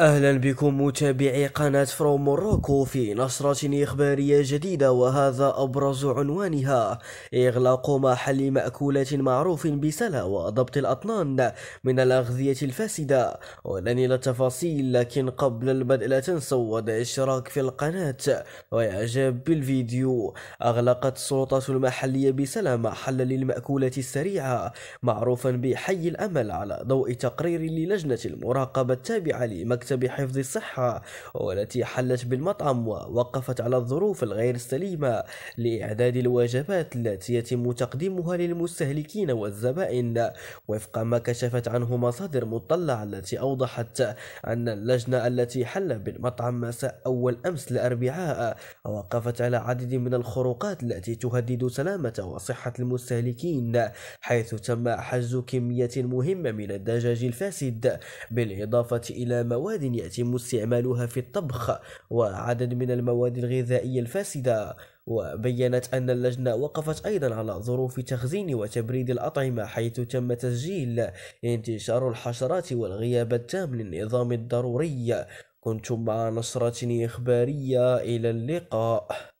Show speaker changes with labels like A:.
A: اهلا بكم متابعي قناة فروم موروكو في نشرة اخبارية جديدة وهذا ابرز عنوانها اغلاق محل مأكولات معروف بسلا وضبط الاطنان من الاغذية الفاسدة ولن الى التفاصيل لكن قبل البدء لا تنسوا وضع الاشتراك في القناة واعجاب بالفيديو اغلقت السلطات المحلية بسلا محل للمأكولات السريعة معروفا بحي الامل على ضوء تقرير للجنة المراقبة التابعة لمكتب مكتب حفظ الصحة والتي حلت بالمطعم ووقفت على الظروف الغير السليمة لإعداد الوجبات التي يتم تقديمها للمستهلكين والزبائن وفق ما كشفت عنه مصادر مطلعة التي أوضحت أن اللجنة التي حل بالمطعم مساء أول أمس الأربعاء وقفت على عدد من الخروقات التي تهدد سلامة وصحة المستهلكين حيث تم حجز كمية مهمة من الدجاج الفاسد بالإضافة إلى مواد مواد يتم استعمالها في الطبخ وعدد من المواد الغذائية الفاسدة وبينت أن اللجنة وقفت أيضا على ظروف تخزين وتبريد الأطعمة حيث تم تسجيل انتشار الحشرات والغياب التام للنظام الضروري كنتم مع نشرة إخبارية إلى اللقاء